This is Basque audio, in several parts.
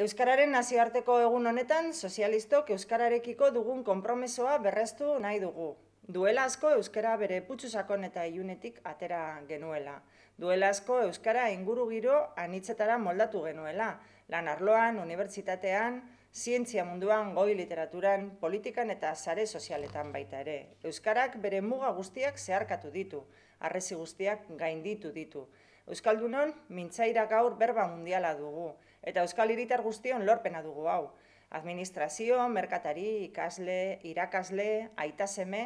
Euskararen nazioarteko egun honetan, sozialistok Euskararekiko dugun konpromesoa berreztu nahi dugu. Duela asko Euskara bere putxusakon eta iunetik atera genuela. Duela asko Euskara inguru giro anitzetara moldatu genuela. Lan arloan, unibertsitatean, zientzia munduan, goi literaturan, politikan eta zare sozialetan baita ere. Euskarak bere muga guztiak zeharkatu ditu, arrezi guztiak gainditu ditu. Euskaldunon, mintzaira gaur berba mundiala dugu. Eta Euskal Hiritar guztion lorpena dugu hau. Administrazio, merkatari, ikasle, irakasle, aita seme,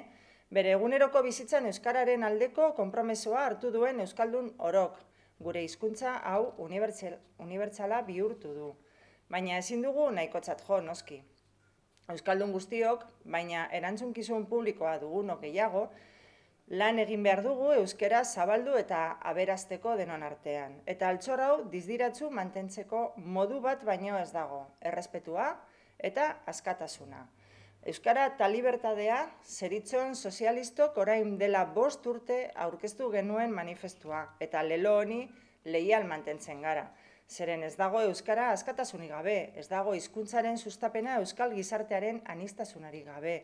bere eguneroko bizitzan euskararen aldeko konpromesoa hartu duen euskaldun orok. Gure hizkuntza hau unibertsala bihurtu du. Baina ezin dugu nahikotzat jo noski. Euskaldun guztiok, baina erantzunkizun publikoa dugu nokeiago, lan egin behar dugu euskera zabaldu eta aberazteko denon artean. Eta altxor hau dizdiratzu mantentzeko modu bat baino ez dago, errespetua eta askatasuna. Euskara eta libertadea sozialistok orain dela bost urte aurkeztu genuen manifestua eta lelo honi lehial mantentzen gara. Zeren ez dago Euskara askatasunik gabe, ez dago hizkuntzaren sustapena Euskal gizartearen anistasunari gabe.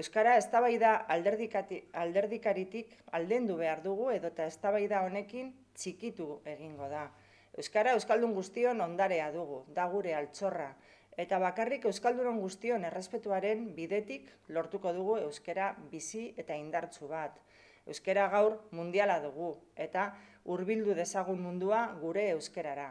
Euskara eztabaida alderdikaritik aldendu behar dugu edota eztabaida honekin txikitu egingo da. Euskara euskaldun guztion ondarea dugu, da gure altzorra eta bakarrik euskaldunon guztion errespetuaren bidetik lortuko dugu euskara bizi eta indartsu bat. Euskara gaur mundiala dugu eta hurbildu dezagun mundua gure Euskerara.